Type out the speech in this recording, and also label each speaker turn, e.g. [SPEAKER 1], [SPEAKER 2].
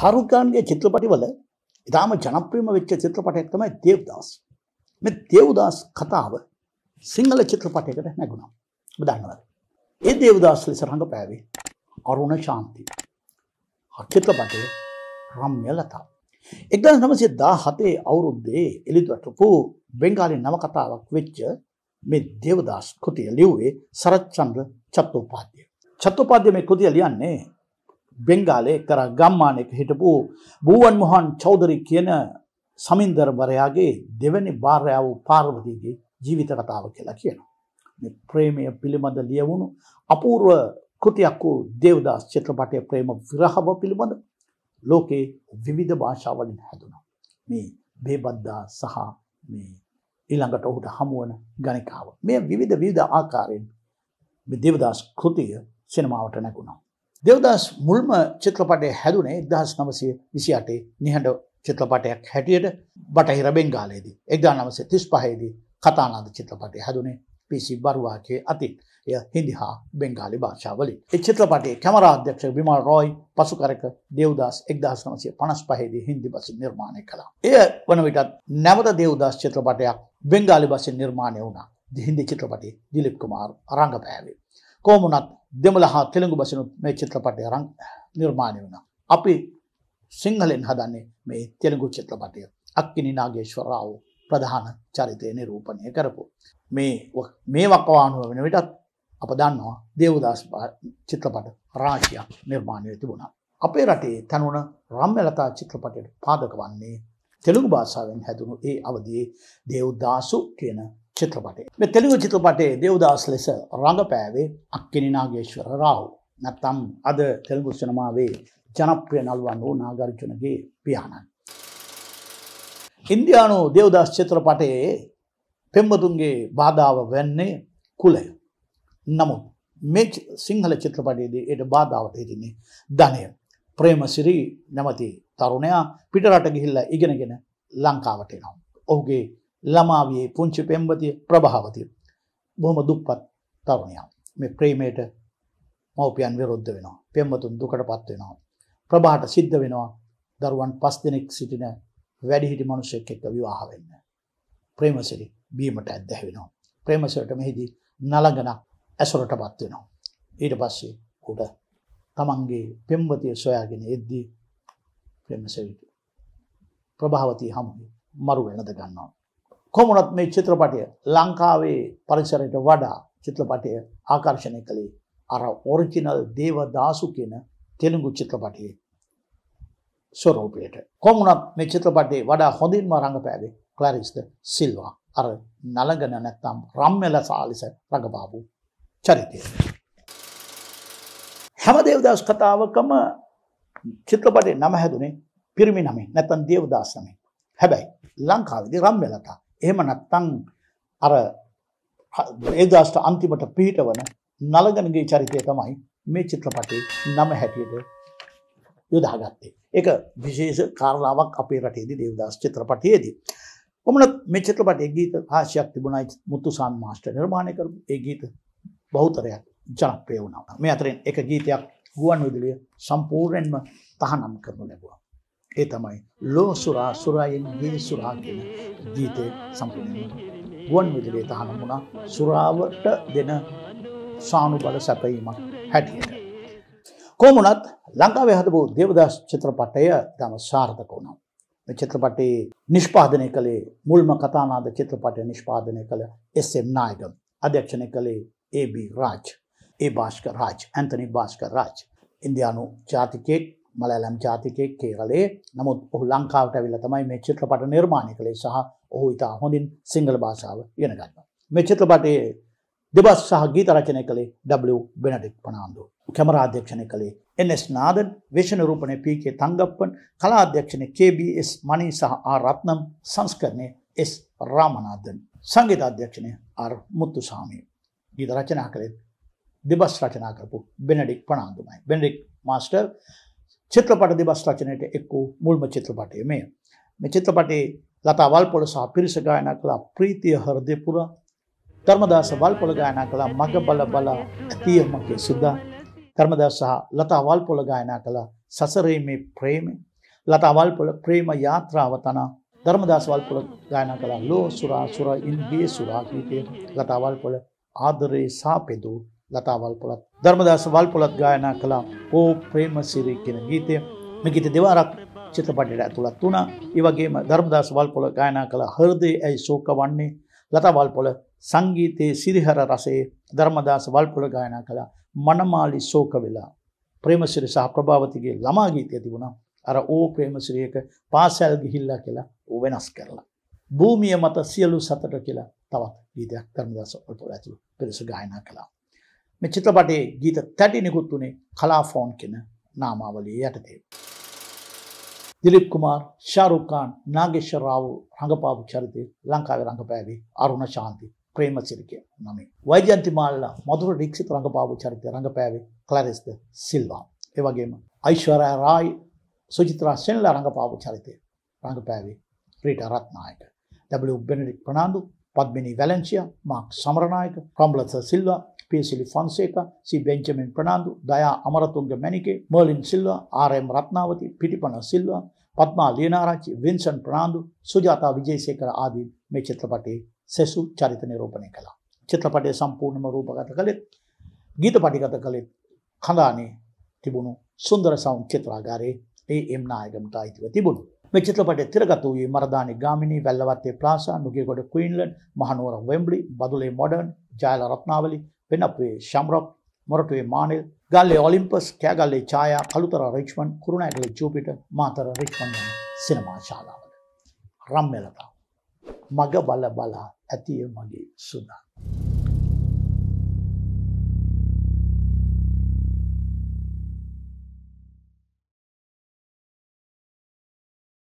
[SPEAKER 1] ශාරුකාන්ගේ චිත්‍රපටිවල ඉතාම ජනප්‍රීම වෙච්ච චිත්‍රපටයක් තමයි දේව්දාස්. මේ දේව්දාස් කතාව සිංහල චිත්‍රපටයකට නැගුණා. ඔබ දන්නවද? ඒ දේව්දාස් ලෙස රඟපෑවේ අරුණ ශාන්ති. චිත්‍රපටයේ රම්‍ය ලතා. 1917 අවුරුද්දේ එළිදැටපු බෙන්ගාලි නවකතාවක් වෙච්ච මේ දේවදාස් කෘතිය ලිව්වේ සරච්චන්ද්‍ර චට්ටෝපාධ්‍ය. චට්ටෝපාධ්‍ය මේ කෘතිය ලියන්නේ බෙංගාලේ එක්තරා ගම්මානයක හිටපු බූවන් මොහන් චෞදරි කියන සමින්දර්වරයාගේ දෙවැනි භාර්යාව වූ පාර්වතිගේ ජීවිත කතාව කියලා කියනවා. මේ ප්‍රේමය පිළිබඳ ලියවුණු අපූර්ව කෘතියක් වූ දේවදාස් චිත්‍රපටයේ ප්‍රේම විරහව පිළිබඳ ලෝකේ විවිධ භාෂාවලින් හැදුනා. මේ බේබද්දා සහ මේ ඊළඟට ඔහුට හමුවන ගණිකාව. මේ විවිධ විවිධ ආකාරයෙන් මේ දේවදාස් කෘතිය සිනමාවට නැගුණා. දෙවදස් මුල්ම චිත්‍රපටය හැදුනේ එක්දහස් නමසය විසි අටේ නිහඬ චිත්‍රපටයක් හැටියට බටහිර බෙන්ගාලයේදී එක්දා නමසේ තිස් පහේදී කතානාද චිත්‍රපටය හැදුනේ පිසි බරුවාකේ අතින් එය හිදි හා බෙන්ගාලි භාෂාවලින් එ චිත්‍රපටේ කැමරාධ්‍යක්ෂ විමල් රෝයි පසුකරක දෙවදස් එක්දහස් නමසේ පනස් පහේදී හින්දි බසින් නිර්මාණය කළා. එය වන විටත් නැවත දෙවදස් චිත්‍රපටයක් බෙන්ගාලි බසින් නිර්මාණය වුණා දිහින්දි චිත්‍රපටේ දිලිප් කුමාර් රංගපෑවේ. කෝමුණත් දෙමළ හා තෙළඟු බසනුත් මේ චිත්‍රපටය රං නිර්මාණය වුණ. අපි සිංහලෙන් හදන්නේ මේ තෙළඟු චිත්‍රපටය අක්කිනි නාගේශ්වරාව ප්‍රධාන චරිතය නිරූපණය කරපු. මේ මේ වක්කවානුව වෙන විටත් අප දන්නවා දේවදස් චිත්‍රපට රාශියක් නිර්මාණය තිබුණා. අපේ රටේ තැනුණ රම්මලතා චිත්‍රපටයට පාදක වන්නේ තෙළුගු භාෂාවෙන් හැදුණු ඒ අවදයේ දේව්දාසු කියන චිත්‍රපටේ. මේ තෙලුගු චිත්‍රපටයේ දේවදාස් ලෙස රඟපෑවේ අක්කිනි නාගේශ්වර රාව්. නැත්නම් අද තෙලුගු සිනමාවේ ජනප්‍රිය නළුවන් වූ නාගර්ජුනගේ පියාණන්. ඉන්දියානු දේවදාස් චිත්‍රපටයේ පෙම්බතුන්ගේ බාධාව වෙන්නේ කුලය. නමුත් මේ සිංහල චිත්‍රපටයේදී එයට බාධාවට හිටින්නේ ධනය. ප්‍රේමසිරි නැමති තරුණයා පිටරට ගිහිල්ලා ඉගෙනගෙන ලංකාවට එනවා. ඔහුගේ ළමාවියේ පුංචි පෙම්වතිය ප්‍රභාවතිය. බොහොම දුප්පත් තරුණයා. මේ ප්‍රේමයට මව්පියන් විරුද්ධ වෙනවා. පෙම්වතුන් දුකටපත් වෙනවා. ප්‍රභාට සිද්ධ වෙනවා දරුවන් පස් දෙනෙක් සිටින වැඩිහිටි මිනිසෙක් එක්ක විවාහ වෙන්න. ප්‍රේමසිරි බීමට ඇදහිනවා. ප්‍රේමසිරිට මෙහිදී නලගණක් ඇසුරටපත් වෙනවා. ඊට පස්සේ උඩ තමන්ගේ පෙම්වතිය සොයාගෙන එද්දී ප්‍රේමසිරිට ප්‍රභාවතී හමු මරු වෙනද ගන්නවා. කොමුණත් මේ චිත්‍රපටය ලංකාවේ පරිසරයට වඩා චිත්‍රපටය ආකර්ශණය කළේ අර ඔරිජිනල් දේවදාසු කියන තෙළුගු චිත්‍රපටයේ ස්වරූපයට. කොමුණත් මේ චිත්‍රපටේ වඩා හොඳින්ම රඟපෑවේ ක්ලරිස්ද සිල්වා අර නලගන නැත්තම් රම්මල සාලිස රඟපාපු චරිතය. හැම දේවදස් කතාවකම චිත්‍රපටේ නම හැදුනේ පිරිමි නමේ නැත්තම් දේවදාස් නමේ. හැබැයි ලංකාවේදී රම්මලතා එහෙම නැත්නම් අර ඒ දාස්ට අන්තිමට පිහිටවන නලගනගේ චරිතය තමයි මේ චිත්‍රපටයේ නම හැටියට යොදාගත්තේ. ඒක විශේෂ කාරණාවක් අපේ රටේදී දේවදාස් චිත්‍රපටයේදී. කොමුණත් මේ චිත්‍රපටයේ ගීත හාස්‍යයක් තිබුණයි මුතුසාන් මාස්ටර් නිර්මාණය කරපු ඒ ගීත බහුතරයක් ජනප්‍රිය වුණා. මේ අතරින් එක ගීතයක් ගුවන් විදුලිය සම්පූර්ණයෙන්ම තහනම් කරනු ලැබුවා. ඒ තමයි ලෝ සුරා සුරායෙන් ගේ සුරා කියන ගීතය සම්පූර්ණ ගුවන් විදුලියේ තහනම් වුණා සුරාවට දෙන සානුබල සැපයීමක් හැටියට. කොමුණත් ලංකාවේ හදපු දේවදාස් චිත්‍රපටය තම සාර්ථක වුණා. මේ චිත්‍රපටයේ නිෂ්පාදනය කළේ මුල්ම කතානාද චිත්‍රපටය නිෂ්පාදනය කළ එස්.එම්. නායක, අධ්‍යක්ෂණය කළේ A B. Raj, A. Bhaskara Raj, Anthony Bhaskara Raj, ඉන්දියානු ජාතිකයෙක් මලෑලම් ජාතිකයෙක් කේරලේ නමුත් ඔහු ලංකාවට ඇවිල්ල තමයි මේ චිත්‍රපට නිර්මාණය කළේ සහ ඔහු ඉතා හොඳින් සිංහල භාෂාව ඉගෙනගන්න. මේ චිත්‍රපටයේ දෙබස් සහ ගීත රචනය කළේ W බෙනඩික් පනාන්දු. කැමරාධ්‍යක්ෂණය කළේ එස් නාදන් වේශන රූපණය පීකේ තංගප්පන් කලාධ්‍යක්ෂණ KBS මනී සහ ආ රත්නම් සංස්කරණය එස් රාමනාදන්. සංගීත අධ්‍යක්ෂණය අර් මුත්තු සාමී. ගීත රචනා කළේ දෙබස් රචනා කරපු බෙනඩික් පනාන්දුමයි. බෙනඩික් මාස්ටර් චිත්‍රපට දිබස් රචනයට එක් වූ මුල්ම චිත්‍රපටය මේ. මේ චිත්‍රපටේ ලතා වල්පොල සහ පිරිස ගායනා කළ ප්‍රීතිය හෘදය පුරා ධර්මදාස වල්පොල ගායනා කළ මග බල බල ඇතිය මගේ සුද්දා ධර්මදාස සහ ලතා වල්පොල ගායනා කළ සසරේ මේ ප්‍රේමය ලතා වල්පොල ප්‍රේම යාත්‍රාව තනා ධර්මදාස වල්පොල ගායනා කළ ලෝ සුරා සුර ඉන්දිය සුරා ගීතය ලතා වල්පොල ආදරේ සාපෙදූ ಲತಾವಾಲ್ಪುಳತ್ ಧರ್ಮದಾಸ್ ವಾಲ್ಪುಳತ್ ಗಾಯನ ಕಲಾ ಓ ಪ್ರೇಮ ಸಿರಿ ಕಿನ ಗೀತೆ ಮಿಗಿತೆ ದಿವಾರಕ್ ಚಿತ್ರಪಟ ತುಳ ತುಣ ಇವಾಗೆ ಧರ್ಮದಾಸ್ ವಾಲ್ಪುಳ ಗಾಯನ ಕಲಾ ಹೃದಯ ಐ ಶೋಕವಾಣಿ ಲತಾ ವಾಲ್ಪುಳ ಸಂಗೀತೆ ಸಿರಿಹರ ರಸೆ ಧರ್ಮದಾಸ್ ವಾಲ್ಪುಳ ಗಾಯನ ಕಲಾ ಮನಮಾಲಿ ಶೋಕವಿಲ್ಲ ಪ್ರೇಮಸಿರಿ ಸಹ ಪ್ರಭಾವತಿಗೆ ළමා ගීතය තිබුණා අර ඕ ප්‍රේමසිරියක පාසැල් ගිහිල්ලා කියලා වෙනස් කරලා. භූමිය මත සියලු සතට කියලා තවත් ගීතයක් ධර්මදාස වල්පොල ඇතුළු පිරිස ගායනා කළා. මේ චිත්‍රපටේ ගීත තැටි නිකුත් වුණේ කලාෆෝන් කෙන නාමාවලිය යටතේ. දිලිප් කුමාර් ශාරුකාන් නාගේශ්වරාව රඟපාපු චරිතය ලංකාවේ රඟපෑවේ අරුණ ශාන්ති ප්‍රේමසිරික නමේ. වෛජන්තිමාල්ලා මధుර ඩික්සිත රඟපාපු චරිතය රඟපෑවේ ක්ලැරිස්ද සිල්වා. ඒ වගේම ඓශ්වර්යා රායි සුචිත්‍රා සෙන්ලා රඟපාපු චරිතය රඟපෑවේ Rita Ratnayake. W Benedict Fernando Padmini Valencia Mark Samaranayake ප්‍රම්ලස සිල්වා පිසිලි ෆොන්සේක සි Benjamin Fernando Daya Amarathunga Manike Merlin Silva R M. Ratnawathi Pitipana Silva Padma Liyanarachchi Vincent Fernando Sujatha Wijesekara ආදී මේ චිත්‍රපටයේ සෙසු චරිත නිරූපණය කළා. චිත්‍රපටය සම්පූර්ණම රූපගත කළෙත් ගීත පටිගත කළෙත් කඳානේ තිබුණු සුන්දර සෞන් චිත්‍රාගාරයේ ඒ එම් නායකමට අයිතිව තිබුණු. මේ චිත්‍රපටය තිරගත වූයේ මරදානි ගාමිණී වැල්ලවත්තේ Plaza Nugegoda Queensland Mahanuwara Wembley බදුලේ මොඩර්න් ජයල රත්නාවලි වෙනපුේ ශම්රප් මොරටුවේ මානෙල් ගල්ලේ ඔලිම්පස් කෑගල්ලේ ඡායා කළුතර රෙක්්මන් කුරුණෑගල චූපිට මාතර රෙක්්මන් සිනමා ශාලාවල. රම්මලතා. මග බල බලා ඇතිය මගේ සුදා.